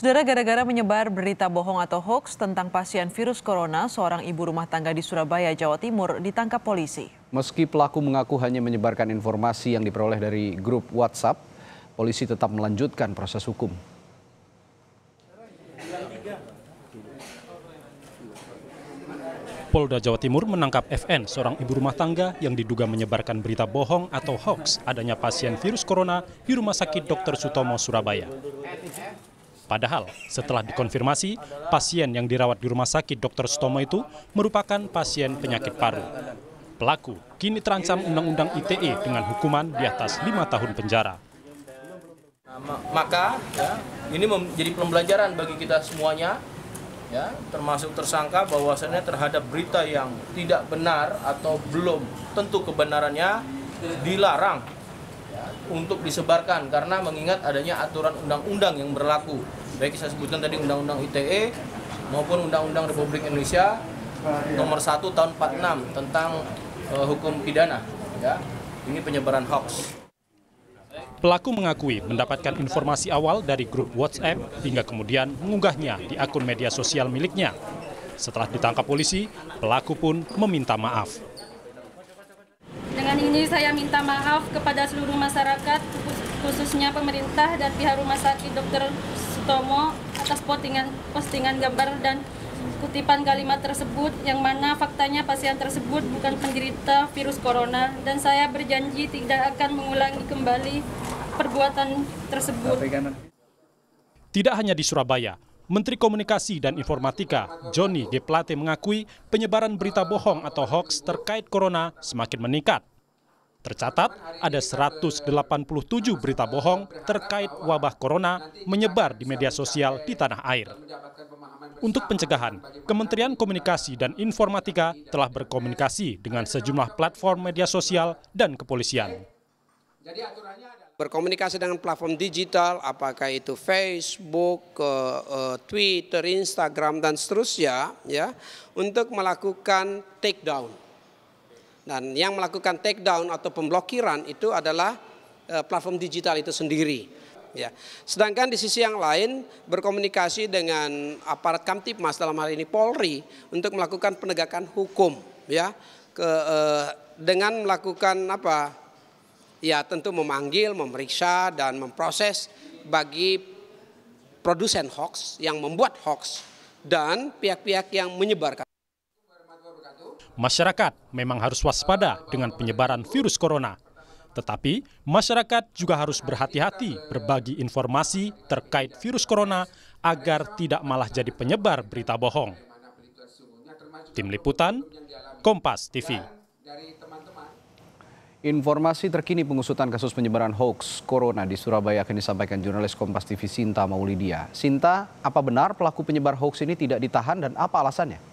Saudara gara-gara menyebar berita bohong atau hoax tentang pasien virus corona, seorang ibu rumah tangga di Surabaya, Jawa Timur ditangkap polisi. Meski pelaku mengaku hanya menyebarkan informasi yang diperoleh dari grup WhatsApp, polisi tetap melanjutkan proses hukum. Polda Jawa Timur menangkap FN, seorang ibu rumah tangga yang diduga menyebarkan berita bohong atau hoax adanya pasien virus corona di Rumah Sakit Dr. Sutomo, Surabaya. Padahal setelah dikonfirmasi, pasien yang dirawat di rumah sakit Dr. Stomo itu merupakan pasien penyakit paru. Pelaku kini terancam Undang-Undang ITE dengan hukuman di atas lima tahun penjara. Maka ya, ini menjadi pembelajaran bagi kita semuanya ya, termasuk tersangka bahwasannya terhadap berita yang tidak benar atau belum tentu kebenarannya dilarang untuk disebarkan karena mengingat adanya aturan undang-undang yang berlaku baik saya sebutkan tadi undang-undang ITE maupun undang-undang Republik Indonesia nomor 1 tahun 46 tentang uh, hukum pidana ya ini penyebaran hoax Pelaku mengakui mendapatkan informasi awal dari grup WhatsApp hingga kemudian mengunggahnya di akun media sosial miliknya. Setelah ditangkap polisi, pelaku pun meminta maaf ini saya minta maaf kepada seluruh masyarakat, khususnya pemerintah dan pihak rumah sakit Dr. Sutomo atas postingan, postingan gambar dan kutipan kalimat tersebut yang mana faktanya pasien tersebut bukan penderita virus corona dan saya berjanji tidak akan mengulangi kembali perbuatan tersebut. Kan- tidak hanya di Surabaya, Menteri Komunikasi dan Informatika Joni G. Plate mengakui penyebaran berita bohong atau hoax terkait corona semakin meningkat. Tercatat ada 187 berita bohong terkait wabah corona menyebar di media sosial di tanah air. Untuk pencegahan, Kementerian Komunikasi dan Informatika telah berkomunikasi dengan sejumlah platform media sosial dan kepolisian. Berkomunikasi dengan platform digital, apakah itu Facebook, e, Twitter, Instagram, dan seterusnya, ya, untuk melakukan takedown dan yang melakukan takedown atau pemblokiran itu adalah eh, platform digital itu sendiri. Ya. Sedangkan di sisi yang lain berkomunikasi dengan aparat Kamtipmas dalam hal ini Polri untuk melakukan penegakan hukum ya ke eh, dengan melakukan apa ya tentu memanggil, memeriksa dan memproses bagi produsen hoax yang membuat hoax dan pihak-pihak yang menyebarkan Masyarakat memang harus waspada dengan penyebaran virus corona. Tetapi, masyarakat juga harus berhati-hati berbagi informasi terkait virus corona agar tidak malah jadi penyebar berita bohong. Tim Liputan, Kompas TV. Informasi terkini pengusutan kasus penyebaran hoax corona di Surabaya akan disampaikan jurnalis Kompas TV Sinta Maulidia. Sinta, apa benar pelaku penyebar hoax ini tidak ditahan dan apa alasannya?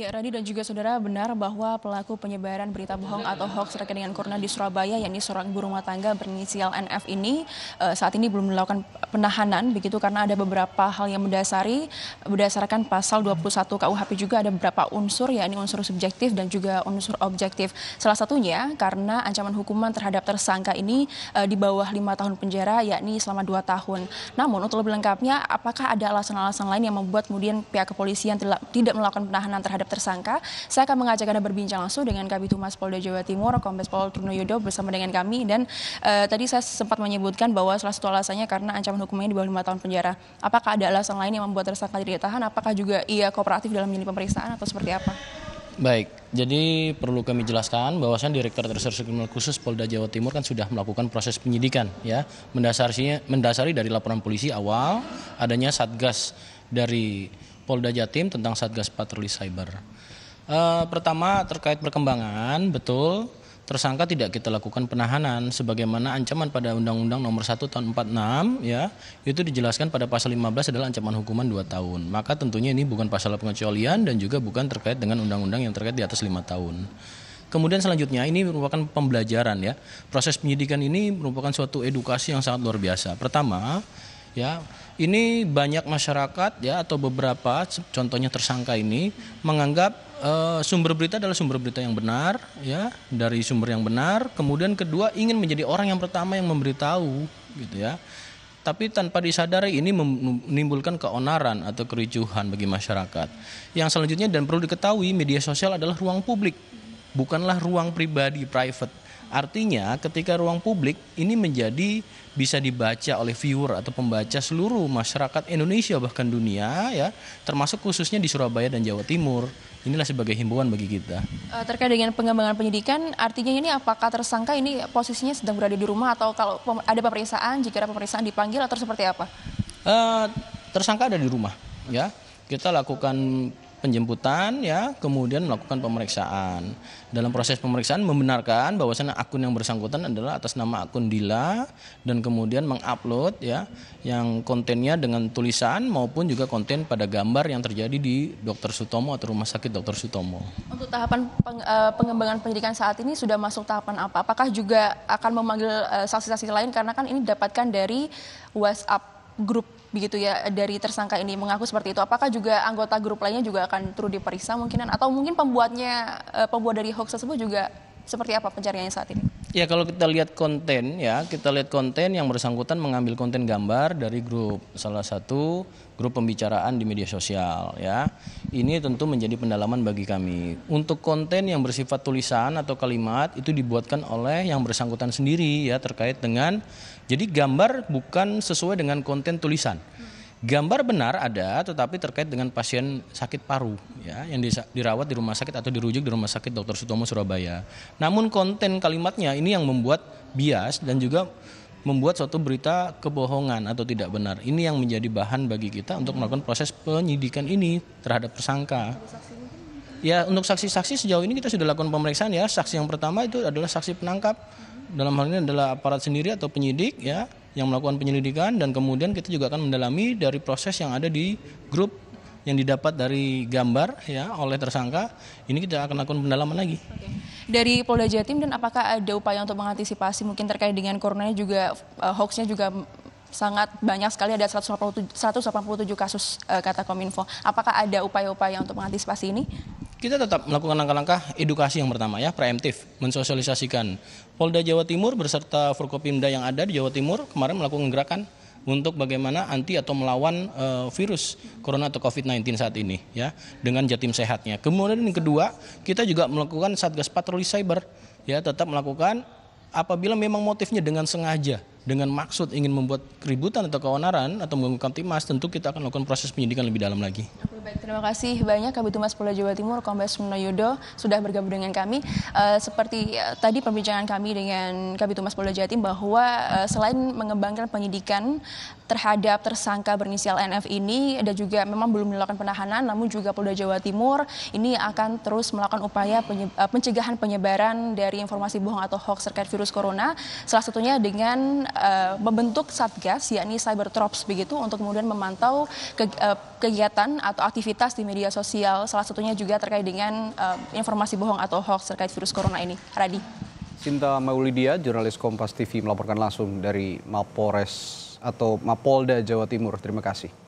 Ya, Radi dan juga saudara benar bahwa pelaku penyebaran berita bohong atau hoax terkait dengan corona di Surabaya, yakni seorang ibu rumah tangga berinisial NF ini uh, saat ini belum melakukan penahanan begitu karena ada beberapa hal yang mendasari berdasarkan pasal 21 KUHP juga ada beberapa unsur yakni unsur subjektif dan juga unsur objektif. Salah satunya karena ancaman hukuman terhadap tersangka ini uh, di bawah lima tahun penjara yakni selama dua tahun. Namun untuk lebih lengkapnya apakah ada alasan-alasan lain yang membuat kemudian pihak kepolisian tidak melakukan penahanan terhadap tersangka. Saya akan mengajak Anda berbincang langsung dengan Kabit Humas Polda Jawa Timur, Kombes Pol Truno Yudo bersama dengan kami. Dan uh, tadi saya sempat menyebutkan bahwa salah satu alasannya karena ancaman hukumnya di bawah lima tahun penjara. Apakah ada alasan lain yang membuat tersangka tidak ditahan? Apakah juga ia kooperatif dalam menjalani pemeriksaan atau seperti apa? Baik, jadi perlu kami jelaskan bahwasan Direktur Reserse Kriminal Khusus Polda Jawa Timur kan sudah melakukan proses penyidikan ya. Mendasarinya mendasari dari laporan polisi awal adanya Satgas dari Polda Jatim tentang Satgas Patroli Cyber. E, pertama terkait perkembangan, betul tersangka tidak kita lakukan penahanan sebagaimana ancaman pada Undang-Undang Nomor 1 tahun 46 ya itu dijelaskan pada pasal 15 adalah ancaman hukuman 2 tahun. Maka tentunya ini bukan pasal pengecualian dan juga bukan terkait dengan undang-undang yang terkait di atas 5 tahun. Kemudian selanjutnya ini merupakan pembelajaran ya. Proses penyidikan ini merupakan suatu edukasi yang sangat luar biasa. Pertama, ya ini banyak masyarakat ya atau beberapa contohnya tersangka ini menganggap uh, sumber berita adalah sumber berita yang benar ya dari sumber yang benar kemudian kedua ingin menjadi orang yang pertama yang memberitahu gitu ya tapi tanpa disadari ini menimbulkan keonaran atau kericuhan bagi masyarakat yang selanjutnya dan perlu diketahui media sosial adalah ruang publik bukanlah ruang pribadi private Artinya ketika ruang publik ini menjadi bisa dibaca oleh viewer atau pembaca seluruh masyarakat Indonesia bahkan dunia ya, termasuk khususnya di Surabaya dan Jawa Timur. Inilah sebagai himbauan bagi kita. E, terkait dengan pengembangan penyidikan, artinya ini apakah tersangka ini posisinya sedang berada di rumah atau kalau ada pemeriksaan, jika ada pemeriksaan dipanggil atau seperti apa? Uh, tersangka ada di rumah, ya. Kita lakukan penjemputan ya kemudian melakukan pemeriksaan dalam proses pemeriksaan membenarkan bahwasannya akun yang bersangkutan adalah atas nama akun Dila dan kemudian mengupload ya yang kontennya dengan tulisan maupun juga konten pada gambar yang terjadi di Dokter Sutomo atau Rumah Sakit Dokter Sutomo. Untuk tahapan eh, pengembangan penyidikan saat ini sudah masuk tahapan apa? Apakah juga akan memanggil eh, saksi-saksi lain karena kan ini didapatkan dari WhatsApp grup begitu ya dari tersangka ini mengaku seperti itu. Apakah juga anggota grup lainnya juga akan turut diperiksa mungkinan atau mungkin pembuatnya eh, pembuat dari hoax tersebut juga seperti apa pencariannya saat ini? Ya kalau kita lihat konten ya, kita lihat konten yang bersangkutan mengambil konten gambar dari grup salah satu grup pembicaraan di media sosial ya. Ini tentu menjadi pendalaman bagi kami. Untuk konten yang bersifat tulisan atau kalimat itu dibuatkan oleh yang bersangkutan sendiri ya terkait dengan jadi gambar bukan sesuai dengan konten tulisan. Gambar benar ada, tetapi terkait dengan pasien sakit paru ya yang dirawat di rumah sakit atau dirujuk di rumah sakit Dr. Sutomo Surabaya. Namun konten kalimatnya ini yang membuat bias dan juga membuat suatu berita kebohongan atau tidak benar. Ini yang menjadi bahan bagi kita untuk melakukan proses penyidikan ini terhadap tersangka. Ya untuk saksi-saksi sejauh ini kita sudah lakukan pemeriksaan ya. Saksi yang pertama itu adalah saksi penangkap. Dalam hal ini adalah aparat sendiri atau penyidik ya yang melakukan penyelidikan dan kemudian kita juga akan mendalami dari proses yang ada di grup yang didapat dari gambar ya oleh tersangka ini kita akan lakukan pendalaman lagi. Oke. Dari Polda Jatim dan apakah ada upaya untuk mengantisipasi mungkin terkait dengan koronanya juga uh, eh, hoaxnya juga sangat banyak sekali ada 187, 187 kasus uh, kata Kominfo. Apakah ada upaya-upaya untuk mengantisipasi ini? kita tetap melakukan langkah-langkah edukasi yang pertama ya, preemptif, mensosialisasikan. Polda Jawa Timur berserta Forkopimda yang ada di Jawa Timur kemarin melakukan gerakan untuk bagaimana anti atau melawan uh, virus corona atau COVID-19 saat ini ya dengan jatim sehatnya. Kemudian yang kedua, kita juga melakukan Satgas Patroli Cyber ya tetap melakukan apabila memang motifnya dengan sengaja dengan maksud ingin membuat keributan atau keonaran atau mengungkap timas tentu kita akan melakukan proses penyidikan lebih dalam lagi. Baik, terima kasih banyak Kabupaten Tumas Polda Jawa Timur Kombes Yudo sudah bergabung dengan kami. Uh, seperti uh, tadi perbincangan kami dengan Kabit Pulau Polda Jatim bahwa uh, selain mengembangkan penyidikan terhadap tersangka berinisial NF ini dan juga memang belum dilakukan penahanan namun juga Polda Jawa Timur ini akan terus melakukan upaya penye eh, pencegahan penyebaran dari informasi bohong atau hoax terkait virus corona salah satunya dengan uh, membentuk satgas yakni Cyber Cybertrops begitu untuk kemudian memantau ke uh, kegiatan atau aktivitas di media sosial salah satunya juga terkait dengan uh, informasi bohong atau hoax terkait virus corona ini Radi Sinta Maulidia, jurnalis Kompas TV melaporkan langsung dari Mapores atau mapolda jawa timur terima kasih